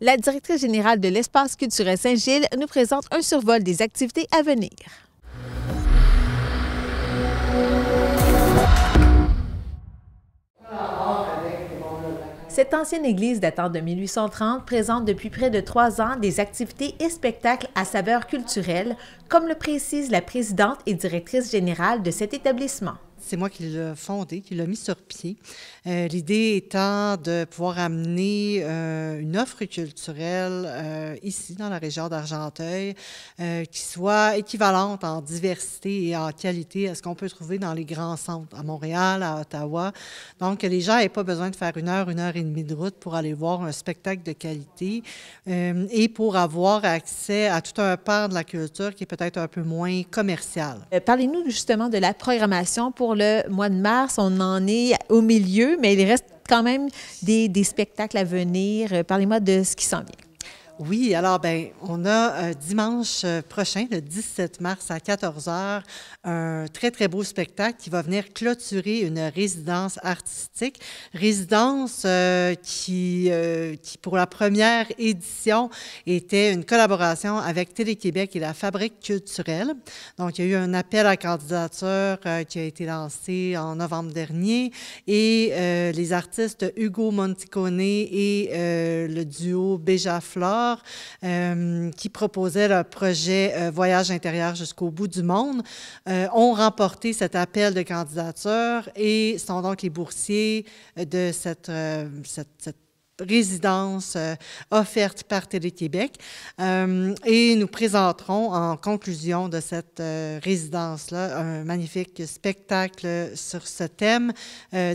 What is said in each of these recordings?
La directrice générale de l'Espace culturel Saint-Gilles nous présente un survol des activités à venir. Cette ancienne église datant de 1830 présente depuis près de trois ans des activités et spectacles à saveur culturelle, comme le précise la présidente et directrice générale de cet établissement. C'est moi qui l'ai fondé, qui l'ai mis sur pied. Euh, l'idée étant de pouvoir amener euh, une offre culturelle euh, ici, dans la région d'Argenteuil, qui soit équivalente en diversité et en qualité à ce qu'on peut trouver dans les grands centres, à Montréal, à Ottawa. Donc, les gens n'aient pas besoin de faire une heure, une heure et demie de route pour aller voir un spectacle de qualité et pour avoir accès à tout un part de la culture qui est peut-être un peu moins commerciale. Parlez-nous justement de la programmation pour le mois de mars, on en est au milieu, mais il reste quand même des, des spectacles à venir. Euh, parlez-moi de ce qui s'en vient. Oui, alors ben, on a euh, dimanche euh, prochain, le 17 mars à 14h, un très, très beau spectacle qui va venir clôturer une résidence artistique. Résidence euh, qui, pour la première édition, était une collaboration avec Télé-Québec et la Fabrique culturelle. Donc, il y a eu un appel à candidature qui a été lancé en novembre dernier et les artistes Hugo Monticone et le duo Béja euh, qui proposait leur projet euh, Voyage intérieur jusqu'au bout du monde euh, ont remporté cet appel de candidature et sont donc les boursiers de cette résidence euh, offerte par Télé-Québec. Euh, et nous présenterons en conclusion de cette euh, résidence-là un magnifique spectacle sur ce thème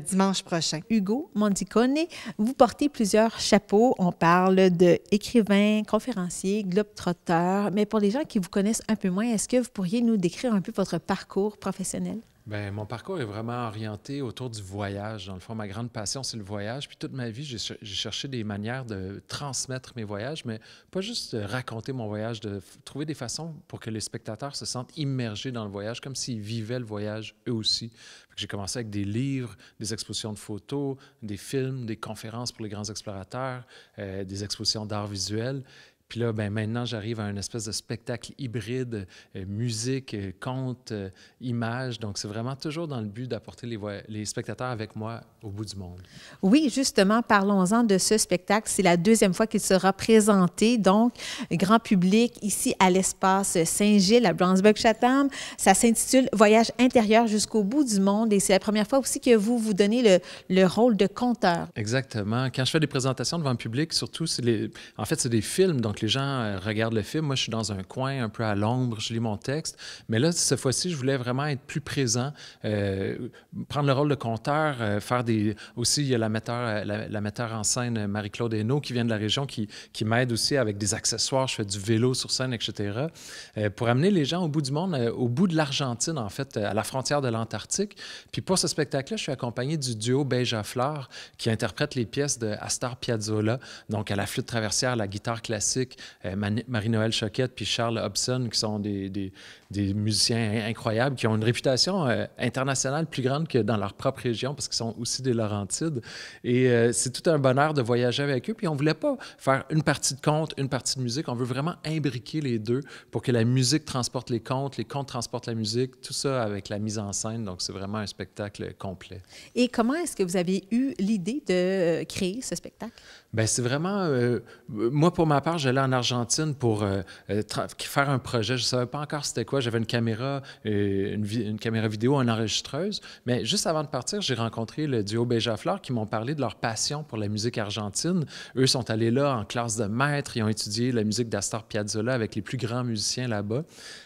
dimanche prochain. Hugo Mandicone, vous portez plusieurs chapeaux. On parle de écrivain, conférencier, trotteur Mais pour les gens qui vous connaissent un peu moins, est-ce que vous pourriez nous décrire un peu votre parcours professionnel? Ben, mon parcours est vraiment orienté autour du voyage. Dans le fond, ma grande passion, c'est le voyage. Puis toute ma vie, j'ai cherché des manières de transmettre mes voyages, mais pas juste raconter mon voyage, de trouver des façons pour que les spectateurs se sentent immergés dans le voyage, comme s'ils vivaient le voyage eux aussi. J'ai commencé avec des livres, des expositions de photos, des films, des conférences pour les grands explorateurs, euh, des expositions d'art visuel. Puis là, ben, maintenant, j'arrive à un espèce de spectacle hybride, euh, musique, euh, conte, euh, image. Donc, c'est vraiment toujours dans le but d'apporter les, les spectateurs avec moi au bout du monde. Oui, justement, parlons-en de ce spectacle. C'est la deuxième fois qu'il sera présenté, donc, grand public, ici à l'espace Saint-Gilles, à brunsburg chatham Ça s'intitule Voyage intérieur jusqu'au bout du monde et c'est la première fois aussi que vous vous donnez le, rôle de conteur. Exactement. Quand je fais des présentations devant le public, surtout, les... en fait, c'est des films, donc les gens euh, regardent le film. Moi, je suis dans un coin, un peu à l'ombre, je lis mon texte. Mais là, cette fois-ci, je voulais vraiment être plus présent, euh, prendre le rôle de conteur, euh, faire des. Aussi, il y a la metteur, la, metteur en scène Marie-Claude Hainaut qui vient de la région, qui, qui m'aide aussi avec des accessoires. Je fais du vélo sur scène, etc. pour amener les gens au bout du monde, au bout de l'Argentine, en fait, à la frontière de l'Antarctique. Puis pour ce spectacle-là, je suis accompagné du duo Beige à fleurs, qui interprète les pièces de Astar Piazzolla, donc à la flûte traversière, la guitare classique, euh, Marie-Noël Choquette puis Charles Hobson, qui sont des, musiciens incroyables, qui ont une réputation euh, internationale plus grande que dans leur propre région, parce qu'ils sont aussi des Laurentides. Et euh, c'est tout un bonheur de voyager avec eux. Puis on voulait pas faire une partie de conte, une partie de musique. On veut vraiment imbriquer les deux pour que la musique transporte les contes, les contes transportent la musique, tout ça avec la mise en scène. Donc c'est vraiment un spectacle complet. Et comment est-ce que vous avez eu l'idée de créer ce spectacle? Bien, c'est vraiment. Euh, euh, moi, pour ma part, j'allais en Argentine pour euh, faire un projet. Je ne savais pas encore c'était quoi. J'avais une caméra, une, caméra vidéo, une enregistreuse. Mais juste avant de partir, j'ai rencontré le duo béja qui m'ont parlé de leur passion pour la musique argentine. Eux sont allés là en classe de maître. Ils ont étudié la musique d'Astor Piazzolla avec les plus grands musiciens là-bas.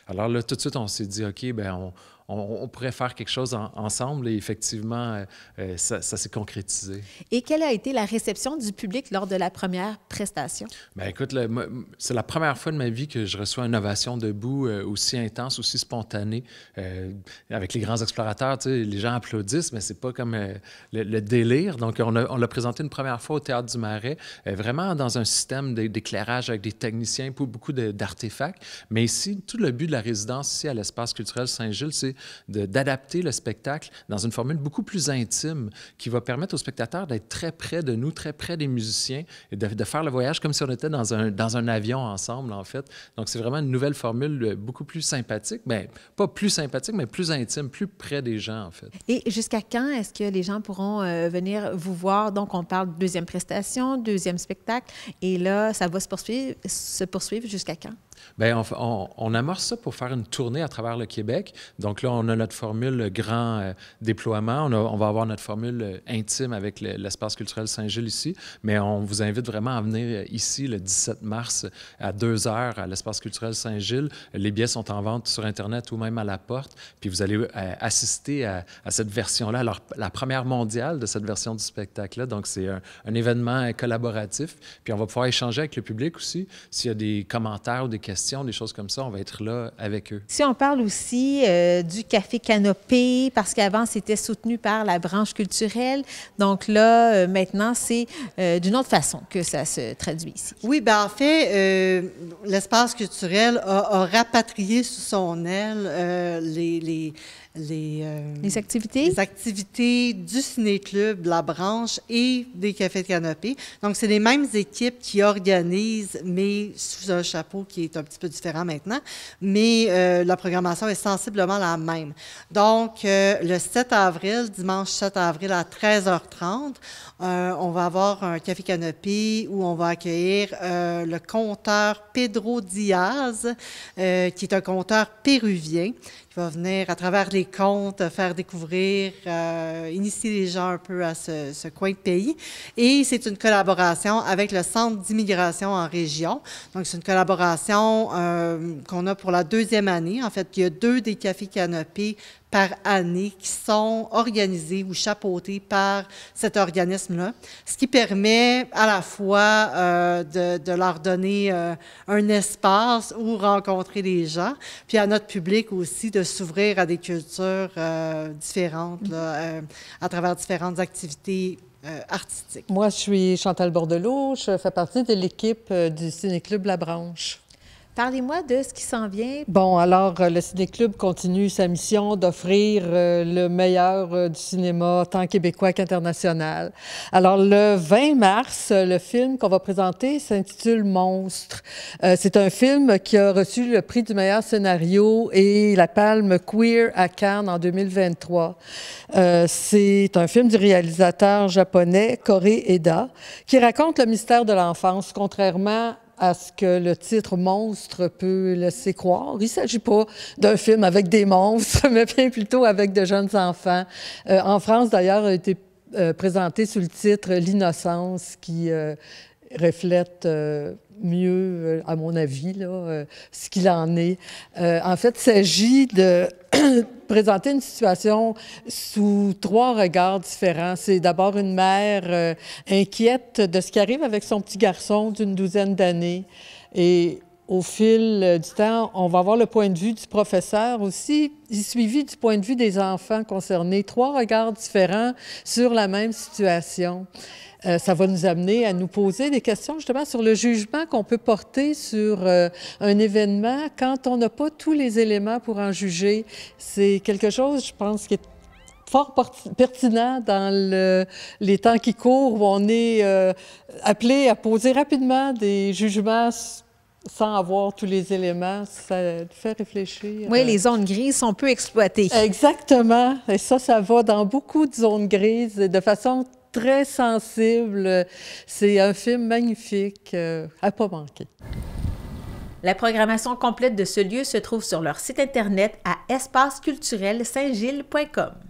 Alors là, tout de suite, on s'est dit, OK, ben on on, pourrait faire quelque chose ensemble et effectivement, euh, euh, ça, s'est concrétisé. Et quelle a été la réception du public lors de la première prestation? Bien, écoute, c'est la première fois de ma vie que je reçois une ovation debout euh, aussi intense, aussi spontanée. avec les grands explorateurs, les gens applaudissent, mais c'est pas comme le, le, délire. Donc, on l'a présenté une première fois au Théâtre du Marais, vraiment dans un système d'éclairage avec des techniciens, pour beaucoup d'artefacts. Mais ici, tout le but de la résidence ici à l'espace culturel Saint-Gilles, c'est d'adapter le spectacle dans une formule beaucoup plus intime qui va permettre aux spectateurs d'être très près de nous, très près des musiciens et de, faire le voyage comme si on était dans un, avion ensemble, en fait. Donc, c'est vraiment une nouvelle formule euh, beaucoup plus sympathique, mais ben, pas plus sympathique, mais plus intime, plus près des gens, en fait. Et jusqu'à quand est-ce que les gens pourront euh, venir vous voir? Donc, on parle de deuxième prestation, deuxième spectacle, et là, ça va se poursuivre jusqu'à quand? Bien, on, on, amorce ça pour faire une tournée à travers le Québec. Donc là, on a notre formule grand euh, déploiement. On, va avoir notre formule euh, intime avec l'espace culturel Saint-Gilles ici. Mais on vous invite vraiment à venir euh, ici le 17 mars à 2 heures à l'espace culturel Saint-Gilles. Les billets sont en vente sur Internet ou même à la porte. Puis vous allez assister à, cette version-là, alors la première mondiale de cette version du spectacle-là. Donc c'est un, un événement collaboratif. Puis on va pouvoir échanger avec le public aussi s'il y a des commentaires ou des questions des choses comme ça, on va être là avec eux. Si on parle aussi euh, du café canopé, parce qu'avant c'était soutenu par la branche culturelle, donc là euh, maintenant c'est euh, d'une autre façon que ça se traduit ici. Oui, ben en fait, l'espace culturel a, rapatrié sous son aile les, les euh, les, activités? activités du ciné-club, la branche et des cafés de canopée. Donc, c'est les mêmes équipes qui organisent, mais sous un chapeau qui est un petit peu différent maintenant. Mais euh, la programmation est sensiblement la même. Donc, euh, le 7 avril, dimanche 7 avril à 13h30, on va avoir un café canopée où on va accueillir le compteur Pedro Diaz, qui est un compteur péruvien, qui va venir à travers les comptes, faire découvrir, euh, initier les gens un peu à ce, coin de pays. Et c'est une collaboration avec le Centre d'immigration en région. Donc, c'est une collaboration euh, qu'on a pour la deuxième année. En fait, il y a deux des cafés canopés par année qui sont organisées ou chapeautées par cet organisme-là, ce qui permet à la fois euh, de, leur donner euh, un espace où rencontrer les gens, puis à notre public aussi de s'ouvrir à des cultures euh, différentes à travers différentes activités artistiques. Moi, je suis Chantal Bordelot, je fais partie de l'équipe du Ciné-Club La Branche. Parlez-moi de ce qui s'en vient. Bon, alors, euh, le Ciné-Club continue sa mission d'offrir euh, le meilleur euh, du cinéma, tant québécois qu'international. Alors, le 20 mars, le film qu'on va présenter s'intitule Monstre. c'est un film qui a reçu le prix du meilleur scénario et la palme Queer à Cannes en 2023. c'est un film du réalisateur japonais Kore Eda qui raconte le mystère de l'enfance, contrairement à ce que le titre monstre peut laisser croire. Il ne s'agit pas d'un film avec des monstres, mais bien plutôt avec de jeunes enfants. Euh, en France, d'ailleurs, a été euh, présenté sous le titre L'innocence qui euh, reflète mieux, euh, à mon avis, là, euh, ce qu'il en est. Euh, en fait, il s'agit de présenter une situation sous trois regards différents. C'est d'abord une mère inquiète de ce qui arrive avec son petit garçon d'une douzaine d'années. Et au fil du temps, on va avoir le point de vue du professeur aussi, suivi du point de vue des enfants concernés. Trois regards différents sur la même situation. Euh, ça va nous amener à nous poser des questions justement sur le jugement qu'on peut porter sur euh, un événement quand on n'a pas tous les éléments pour en juger. C'est quelque chose, je pense, qui est fort pertinent dans le, les temps qui courent où on est euh, appelé à poser rapidement des jugements sans avoir tous les éléments, ça fait réfléchir. Oui, les zones grises sont peu exploitées. Exactement. Et ça, ça va dans beaucoup de zones grises de façon très sensible. C'est un film magnifique, euh, à pas manquer. La programmation complète de ce lieu se trouve sur leur site internet à espaceculturelsaintgilles.com.